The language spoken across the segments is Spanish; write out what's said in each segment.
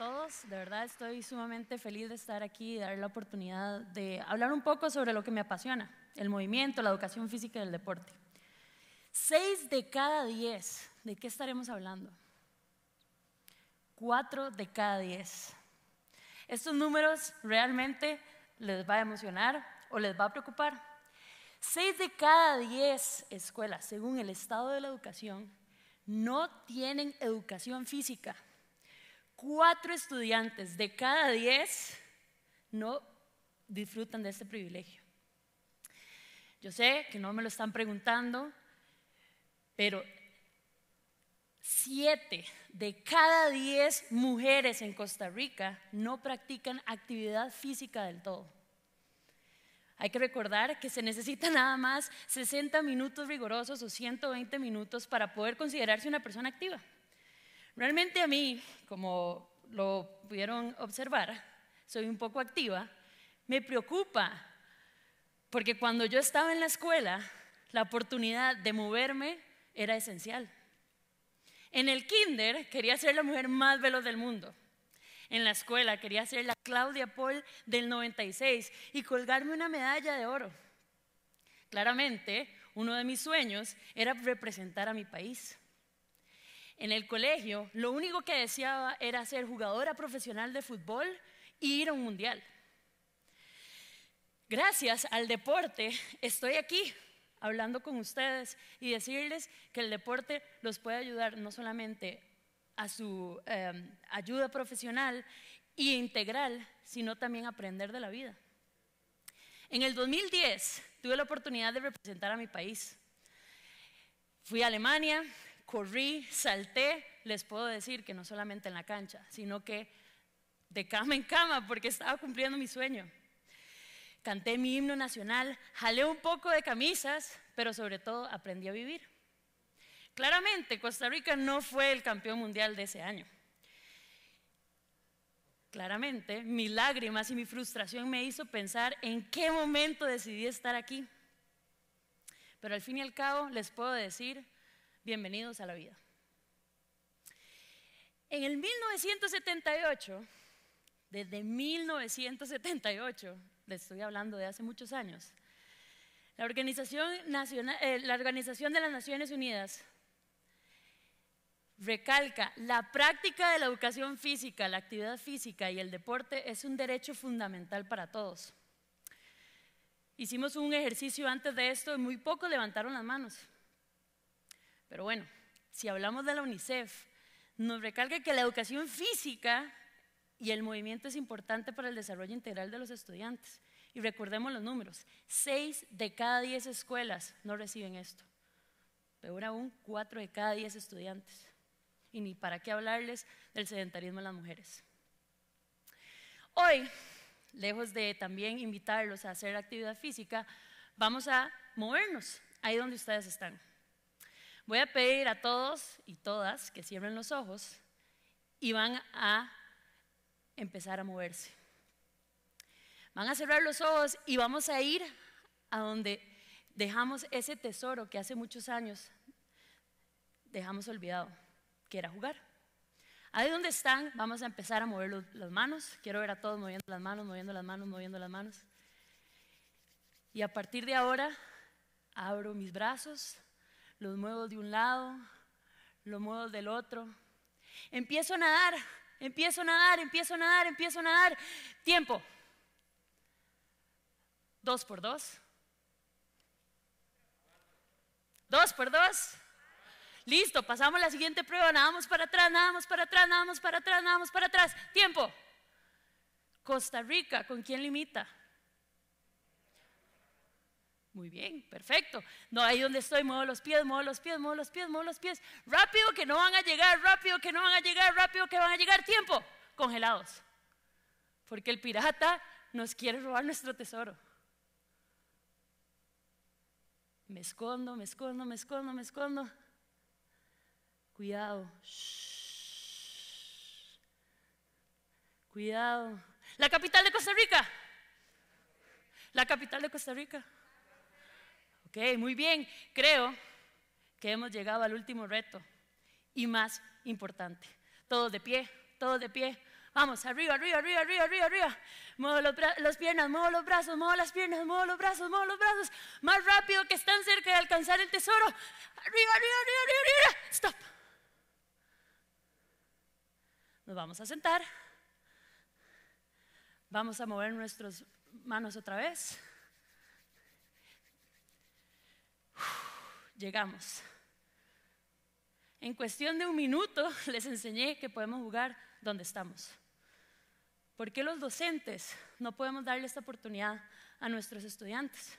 todos. De verdad estoy sumamente feliz de estar aquí y dar la oportunidad de hablar un poco sobre lo que me apasiona, el movimiento, la educación física y el deporte. Seis de cada diez, ¿de qué estaremos hablando? Cuatro de cada diez. Estos números realmente les va a emocionar o les va a preocupar. Seis de cada diez escuelas, según el estado de la educación, no tienen educación física cuatro estudiantes de cada diez no disfrutan de este privilegio. Yo sé que no me lo están preguntando, pero siete de cada diez mujeres en Costa Rica no practican actividad física del todo. Hay que recordar que se necesita nada más 60 minutos rigurosos o 120 minutos para poder considerarse una persona activa. Realmente a mí, como lo pudieron observar, soy un poco activa, me preocupa porque cuando yo estaba en la escuela, la oportunidad de moverme era esencial. En el kinder quería ser la mujer más veloz del mundo. En la escuela quería ser la Claudia Paul del 96 y colgarme una medalla de oro. Claramente, uno de mis sueños era representar a mi país en el colegio, lo único que deseaba era ser jugadora profesional de fútbol e ir a un mundial. Gracias al deporte estoy aquí hablando con ustedes y decirles que el deporte los puede ayudar no solamente a su em, ayuda profesional e integral, sino también aprender de la vida. En el 2010 tuve la oportunidad de representar a mi país. Fui a Alemania, corrí, salté, les puedo decir que no solamente en la cancha, sino que de cama en cama, porque estaba cumpliendo mi sueño. Canté mi himno nacional, jalé un poco de camisas, pero sobre todo aprendí a vivir. Claramente, Costa Rica no fue el campeón mundial de ese año. Claramente, mis lágrimas y mi frustración me hizo pensar en qué momento decidí estar aquí. Pero al fin y al cabo, les puedo decir Bienvenidos a la vida. En el 1978, desde 1978, les estoy hablando de hace muchos años, la Organización, eh, la Organización de las Naciones Unidas recalca, la práctica de la educación física, la actividad física y el deporte es un derecho fundamental para todos. Hicimos un ejercicio antes de esto y muy pocos levantaron las manos. Pero bueno, si hablamos de la UNICEF, nos recalca que la educación física y el movimiento es importante para el desarrollo integral de los estudiantes. Y recordemos los números, 6 de cada 10 escuelas no reciben esto. Peor aún, 4 de cada 10 estudiantes. Y ni para qué hablarles del sedentarismo en las mujeres. Hoy, lejos de también invitarlos a hacer actividad física, vamos a movernos ahí donde ustedes están. Voy a pedir a todos y todas que cierren los ojos y van a empezar a moverse. Van a cerrar los ojos y vamos a ir a donde dejamos ese tesoro que hace muchos años dejamos olvidado, que era jugar. Ahí donde están, vamos a empezar a mover las manos. Quiero ver a todos moviendo las manos, moviendo las manos, moviendo las manos. Y a partir de ahora, abro mis brazos, los muevo de un lado, los muevo del otro. Empiezo a nadar, empiezo a nadar, empiezo a nadar, empiezo a nadar. Tiempo. Dos por dos. Dos por dos. Listo, pasamos a la siguiente prueba, nadamos para atrás, nadamos para atrás, nadamos para atrás, nadamos para atrás. Tiempo. Costa Rica, ¿con quién limita? Muy bien, perfecto. No, ahí donde estoy, muevo los pies, muevo los pies, muevo los pies, muevo los pies. Rápido que no van a llegar, rápido que no van a llegar, rápido que van a llegar. Tiempo, congelados. Porque el pirata nos quiere robar nuestro tesoro. Me escondo, me escondo, me escondo, me escondo. Cuidado. Cuidado. La capital de Costa Rica. La capital de Costa Rica. Ok, muy bien. Creo que hemos llegado al último reto y más importante. Todos de pie, todos de pie. Vamos, arriba, arriba, arriba, arriba, arriba, arriba. Muevo los las piernas, muevo los brazos, muevo las piernas, muevo los brazos, muevo los brazos. Más rápido que están cerca de alcanzar el tesoro. Arriba, arriba, arriba, arriba, arriba. Stop. Nos vamos a sentar. Vamos a mover nuestras manos otra vez. llegamos. En cuestión de un minuto les enseñé que podemos jugar donde estamos. ¿Por qué los docentes no podemos darle esta oportunidad a nuestros estudiantes?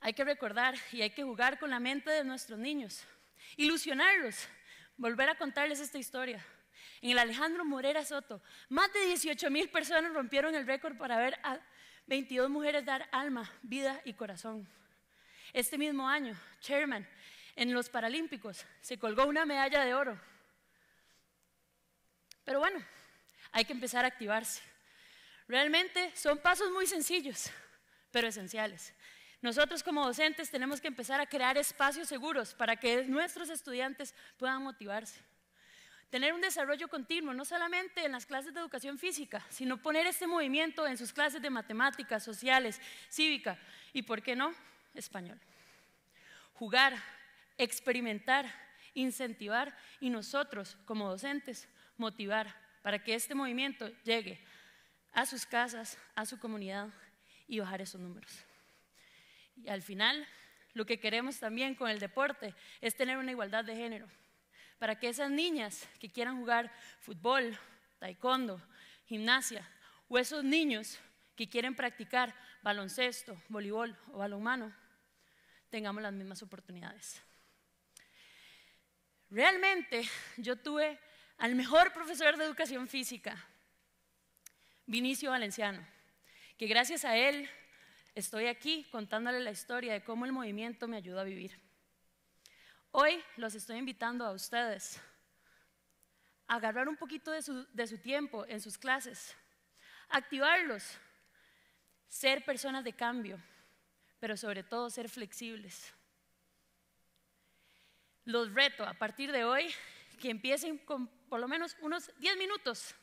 Hay que recordar y hay que jugar con la mente de nuestros niños, ilusionarlos, volver a contarles esta historia. En el Alejandro Morera Soto, más de 18 mil personas rompieron el récord para ver a 22 mujeres dar alma, vida y corazón. Este mismo año, Chairman, en los Paralímpicos, se colgó una medalla de oro. Pero bueno, hay que empezar a activarse. Realmente son pasos muy sencillos, pero esenciales. Nosotros como docentes tenemos que empezar a crear espacios seguros para que nuestros estudiantes puedan motivarse. Tener un desarrollo continuo, no solamente en las clases de educación física, sino poner este movimiento en sus clases de matemáticas, sociales, cívica y, ¿por qué no?, español. Jugar, experimentar, incentivar y nosotros como docentes motivar para que este movimiento llegue a sus casas, a su comunidad y bajar esos números. Y al final, lo que queremos también con el deporte es tener una igualdad de género, para que esas niñas que quieran jugar fútbol, taekwondo, gimnasia, o esos niños que quieren practicar baloncesto, voleibol o balonmano, tengamos las mismas oportunidades. Realmente yo tuve al mejor profesor de educación física, Vinicio Valenciano, que gracias a él estoy aquí contándole la historia de cómo el movimiento me ayudó a vivir. Hoy los estoy invitando a ustedes a agarrar un poquito de su, de su tiempo en sus clases, activarlos, ser personas de cambio pero sobre todo ser flexibles. Los reto a partir de hoy que empiecen con por lo menos unos 10 minutos,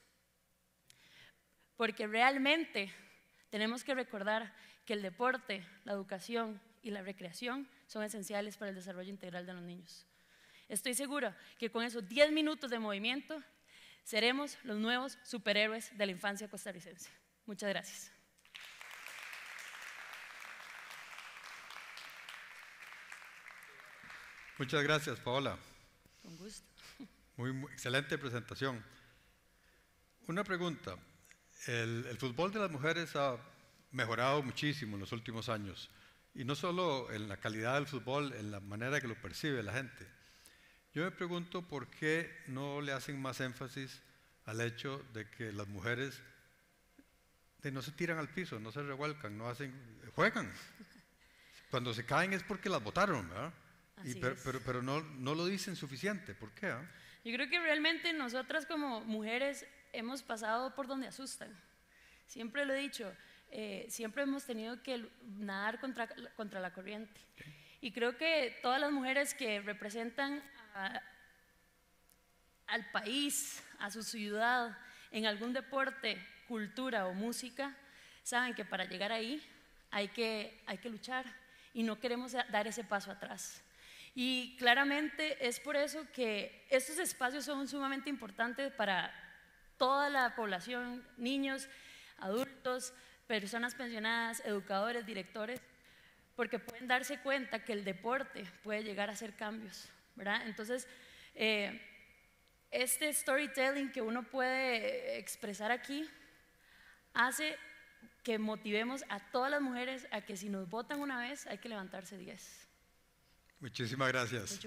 porque realmente tenemos que recordar que el deporte, la educación y la recreación son esenciales para el desarrollo integral de los niños. Estoy segura que con esos 10 minutos de movimiento seremos los nuevos superhéroes de la infancia costarricense. Muchas gracias. Muchas gracias, Paola. Con gusto. Muy, excelente presentación. Una pregunta. El, fútbol de las mujeres ha mejorado muchísimo en los últimos años. Y no solo en la calidad del fútbol, en la manera que lo percibe la gente. Yo me pregunto por qué no le hacen más énfasis al hecho de que las mujeres de no se tiran al piso, no se revuelcan, no hacen, juegan. Cuando se caen es porque las botaron, ¿verdad? pero, no, lo dicen suficiente, ¿por qué? Ah? Yo creo que realmente nosotras como mujeres hemos pasado por donde asustan. Siempre lo he dicho, eh, siempre hemos tenido que nadar contra, la corriente. Y creo que todas las mujeres que representan al país, a su ciudad, en algún deporte, cultura o música, saben que para llegar ahí hay que luchar y no queremos dar ese paso atrás. Y claramente es por eso que estos espacios son sumamente importantes para toda la población, niños, adultos, personas pensionadas, educadores, directores, porque pueden darse cuenta que el deporte puede llegar a hacer cambios, ¿verdad? Entonces, eh, este storytelling que uno puede expresar aquí hace que motivemos a todas las mujeres a que si nos votan una vez hay que levantarse 10. Muchísimas gracias.